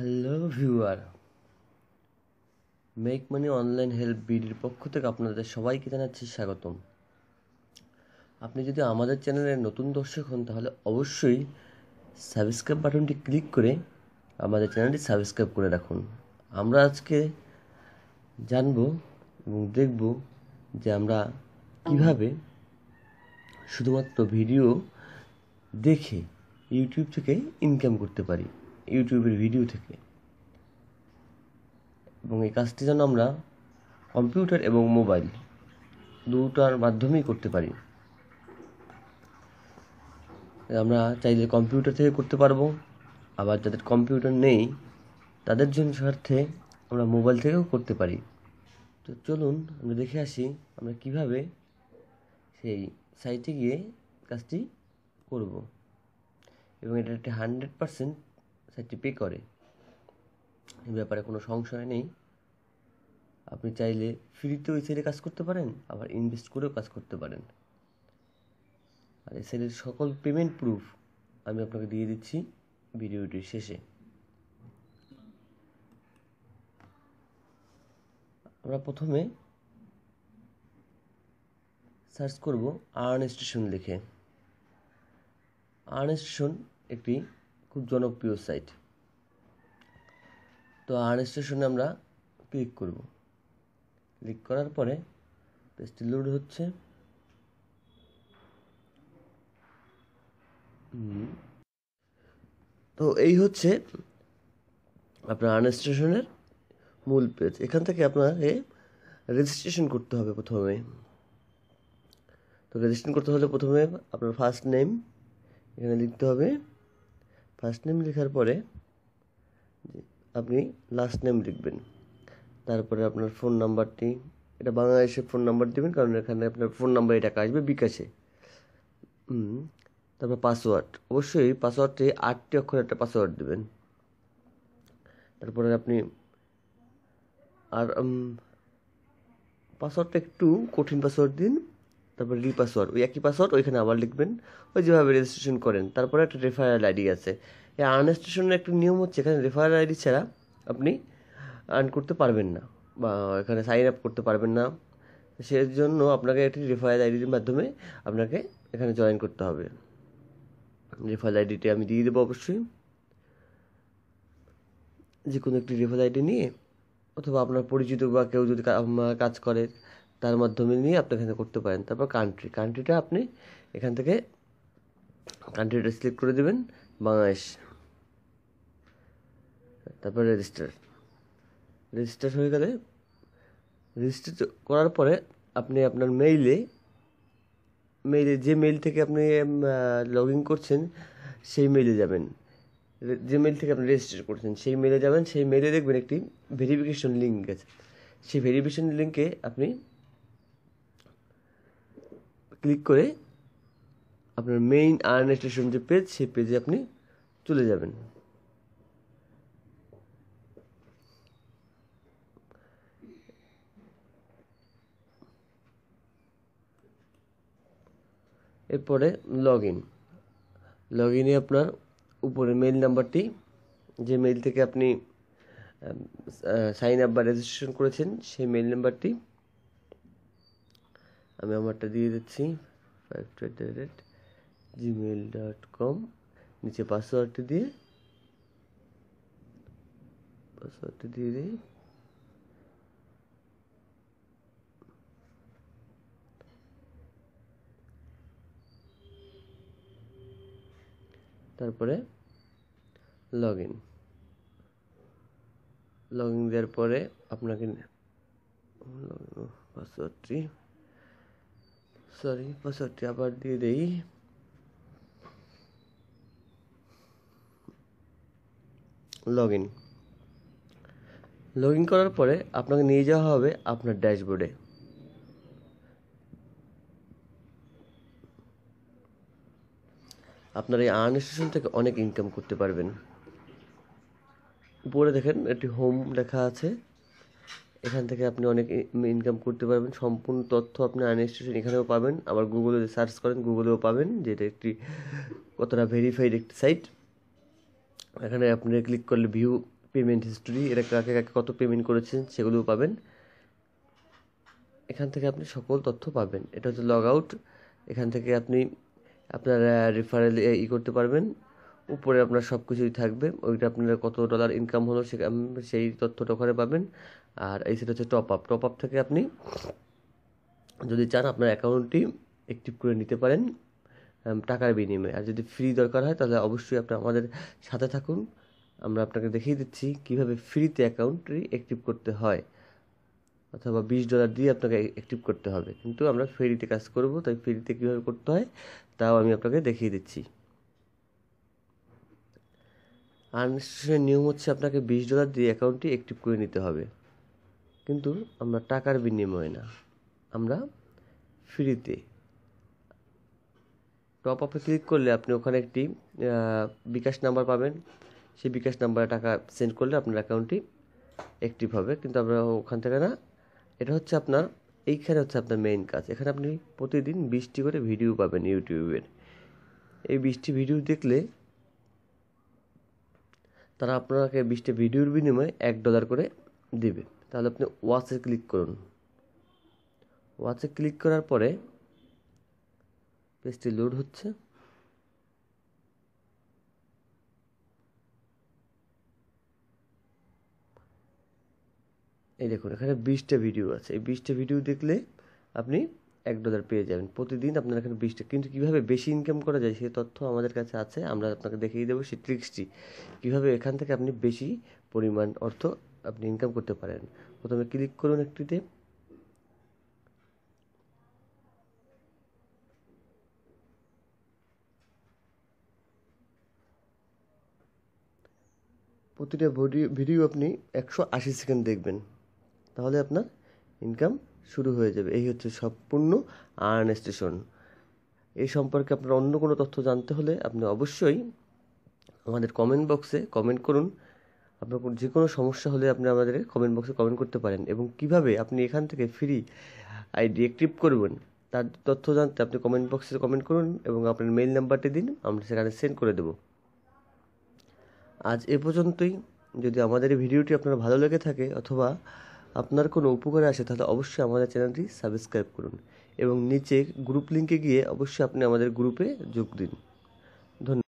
hello viewer make money online help বিডির পক্ষ থেকে আপনাদের সবাইকে জানাচ্ছি স্বাগতম আপনি যদি আমাদের চ্যানেলের নতুন দর্শক হন তাহলে অবশ্যই সাবস্ক্রাইব বাটনটি ক্লিক করে আমাদের চ্যানেলটি সাবস্ক্রাইব করে রাখুন আমরা আজকে জানব এবং দেখব যে আমরা কিভাবে শুধুমাত্র ভিডিও দেখে ইউটিউব থেকে ইনকাম করতে পারি ইউটিউবের ভিডিও থেকে এবং এই কাজটি যেন আমরা কম্পিউটার এবং মোবাইল দুটার মাধ্যমেই করতে পারি আমরা চাইলে কম্পিউটার থেকে করতে পারবো আবার যাদের কম্পিউটার নেই তাদের জন্য স্বার্থে আমরা মোবাইল থেকেও করতে পারি তো চলুন আমরা দেখে আসি আমরা কিভাবে সেই সাইটে গিয়ে কাজটি করব এবং এটা একটি হান্ড্রেড পারসেন্ট সাইটটি পে করে এ ব্যাপারে কোনো সংশয় নেই আপনি চাইলে ফ্রিতে ওই সেলে কাজ করতে পারেন আবার ইনভেস্ট করেও কাজ করতে পারেন আর এই সেলের সকল পেমেন্ট প্রুফ আমি আপনাকে দিয়ে দিচ্ছি ভিডিওটির শেষে আমরা প্রথমে সার্চ করব আর্ন স্টেশন লিখে আর্ন স্টেশন একটি খুব জনপ্রিয় সাইট তো আর্ন স্টেশনে আমরা ক্লিক করব ক্লিক করার পরে পেজটি লোড হচ্ছে তো এই হচ্ছে আপনার আর্ন স্টেশনের মূল পেজ এখান থেকে আপনাকে রেজিস্ট্রেশন করতে হবে প্রথমে তো রেজিস্ট্রেশন করতে হলে প্রথমে আপনার ফার্স্ট নেম এখানে লিখতে হবে ফার্স্ট নেম লেখার পরে আপনি লাস্ট নেম লিখবেন তারপরে আপনার ফোন নাম্বারটি এটা বাংলাদেশে ফোন নাম্বার দেবেন কারণ এখানে আপনার ফোন নাম্বারে টাকা আসবে বিকাশে তারপর পাসওয়ার্ড অবশ্যই পাসওয়ার্ডটি আটটি অক্ষর একটা পাসওয়ার্ড দেবেন তারপরে আপনি আর পাসওয়ার্ডটা একটু কঠিন পাসওয়ার্ড দিন তারপর পাসওয়ার্ড ওই একই পাসওয়ার্ড ওইখানে আবার লিখবেন ওই যেভাবে রেজিস্ট্রেশন করেন তারপরে একটা রেফারেল আইডি আছে এই আনরেজিস্ট্রেশনের একটা নিয়ম হচ্ছে এখানে রেফারেল আইডি ছাড়া আপনি আর্ন করতে পারবেন না বা এখানে সাইন আপ করতে পারবেন না সেজন্য আপনাকে একটি রেফারেল আইডির মাধ্যমে আপনাকে এখানে জয়েন করতে হবে রেফারেল আইডিটি আমি দিয়ে দেবো অবশ্যই যে কোনো একটি রেফারেল আইডি নিয়ে অথবা আপনার পরিচিত বা কেউ যদি কাজ করে তার মাধ্যমে নিয়ে আপনি এখানে করতে পারেন তারপর কান্ট্রি কান্ট্রিটা আপনি এখান থেকে কান্ট্রিটা সিলেক্ট করে দেবেন বাংলাদেশ তারপর রেজিস্টার রেজিস্টার হয়ে গেলে রেজিস্টার করার পরে আপনি আপনার মেইলে মেইলে যে মেইল থেকে আপনি লগ ইন করছেন সেই মেইলে যাবেন যে মেইল থেকে আপনি রেজিস্টার করছেন সেই মেলে যাবেন সেই মেইলে দেখবেন একটি ভেরিফিকেশন লিঙ্ক আছে সেই ভেরিফিকেশন লিঙ্কে আপনি ক্লিক করে আপনার মেইন আর্ন স্টেশন যে পেজ সেই পেজে আপনি চলে যাবেন এরপরে লগ ইন লগ ইনে আপনার উপরে মেইল নাম্বারটি যে মেইল থেকে আপনি সাইন আপ বা রেজিস্ট্রেশন করেছেন সেই মেইল নাম্বারটি আমি আমারটা দিয়ে দিচ্ছি five rate Gmail dot com নিচে পাসওয়ার্ডটা দিয়ে পাসওয়ার্ডটা দিয়ে দিই তারপরে লগ ইন লগ ইন দেওয়ার পরে আপনাকে পাসওয়ার্ডটি সরি পাসওয়ার্ডটি আবার দিয়ে দেই লগ ইন লগ ইন করার পরে আপনাকে নিয়ে যাওয়া হবে আপনার ড্যাশবোর্ডে আপনার এই আর্ন স্টেশন থেকে অনেক ইনকাম করতে পারবেন উপরে দেখেন একটি হোম লেখা আছে এখান থেকে আপনি অনেক ইনকাম করতে পারবেন সম্পূর্ণ তথ্য আপনি আর্নিং এখানেও পাবেন আবার গুগলে সার্চ করেন গুগলেও পাবেন যেটা একটি কতটা ভেরিফাইড একটি সাইট এখানে আপনি ক্লিক করলে ভিউ পেমেন্ট হিস্টরি এটা কাকে কাকে কত পেমেন্ট করেছেন সেগুলোও পাবেন এখান থেকে আপনি সকল তথ্য পাবেন এটা হচ্ছে লগ আউট এখান থেকে আপনি আপনার রেফারেল ই করতে পারবেন উপরে আপনার সব কিছুই থাকবে ওইটা আপনার কত ডলার ইনকাম হলো সে সেই তথ্যটা ওখানে পাবেন আর এই সেটা হচ্ছে টপ আপ টপ আপ থেকে আপনি যদি চান আপনার অ্যাকাউন্টটি অ্যাক্টিভ করে নিতে পারেন টাকার বিনিময়ে আর যদি ফ্রি দরকার হয় তাহলে অবশ্যই আপনি আমাদের সাথে থাকুন আমরা আপনাকে দেখিয়ে দিচ্ছি কীভাবে ফ্রিতে অ্যাকাউন্টটি অ্যাক্টিভ করতে হয় অথবা বিশ ডলার দিয়ে আপনাকে অ্যাক্টিভ করতে হবে কিন্তু আমরা ফ্রিতে কাজ করব তাই ফ্রিতে কীভাবে করতে হয় তাও আমি আপনাকে দেখিয়ে দিচ্ছি আর্নেস্টের নিয়ম হচ্ছে আপনাকে বিশ ডলার দিয়ে অ্যাকাউন্টটি অ্যাক্টিভ করে নিতে হবে কিন্তু আমরা টাকার বিনিময়ে না আমরা ফ্রিতে টপ আপে ক্লিক করলে আপনি ওখানে একটি বিকাশ নাম্বার পাবেন সেই বিকাশ নাম্বারে টাকা সেন্ড করলে আপনার অ্যাকাউন্টটি অ্যাক্টিভ হবে কিন্তু আমরা ওখান থেকে না এটা হচ্ছে আপনার এইখানে হচ্ছে আপনার মেইন কাজ এখানে আপনি প্রতিদিন বিশটি করে ভিডিও পাবেন ইউটিউবের এই বিশটি ভিডিও দেখলে তারা আপনাকে বিশটা ভিডিওর বিনিময়ে এক ডলার করে দেবে তাহলে আপনি ওয়াচে ক্লিক করুন ওয়াচে ক্লিক করার পরে পেজটি লোড হচ্ছে এই দেখুন এখানে বিশটা ভিডিও আছে এই বিশটা ভিডিও দেখলে আপনি এক ডলার পেয়ে যাবেন প্রতিদিন আপনার এখানে বিশটা কিন্তু কীভাবে বেশি ইনকাম করা যায় সেই তথ্য আমাদের কাছে আছে আমরা আপনাকে দেখিয়ে দেবো সেই ট্রিক্সটি কীভাবে এখান থেকে আপনি বেশি পরিমাণ অর্থ আপনি ইনকাম করতে পারেন প্রথমে ক্লিক করুন একটিতে প্রতিটা ভিডিও আপনি একশো আশি সেকেন্ড দেখবেন তাহলে আপনার ইনকাম শুরু হয়ে যাবে এই হচ্ছে সম্পূর্ণ আয়ন স্টেশন এই সম্পর্কে আপনার অন্য কোনো তথ্য জানতে হলে আপনি অবশ্যই আমাদের কমেন্ট বক্সে কমেন্ট করুন আপনার যে কোনো সমস্যা হলে আপনি আমাদের কমেন্ট বক্সে কমেন্ট করতে পারেন এবং কিভাবে আপনি এখান থেকে ফ্রি আইডি অ্যাক্টিভ করবেন তার তথ্য জানতে আপনি কমেন্ট বক্সে কমেন্ট করুন এবং আপনার মেইল নাম্বারটি দিন আমরা সেখানে সেন্ড করে দেব আজ এ পর্যন্তই যদি আমাদের ভিডিওটি আপনার ভালো লেগে থাকে অথবা আপনার কোনো উপকারে আসে তাহলে অবশ্যই আমাদের চ্যানেলটি সাবস্ক্রাইব করুন এবং নিচে গ্রুপ লিঙ্কে গিয়ে অবশ্যই আপনি আমাদের গ্রুপে যোগ দিন ধন্যবাদ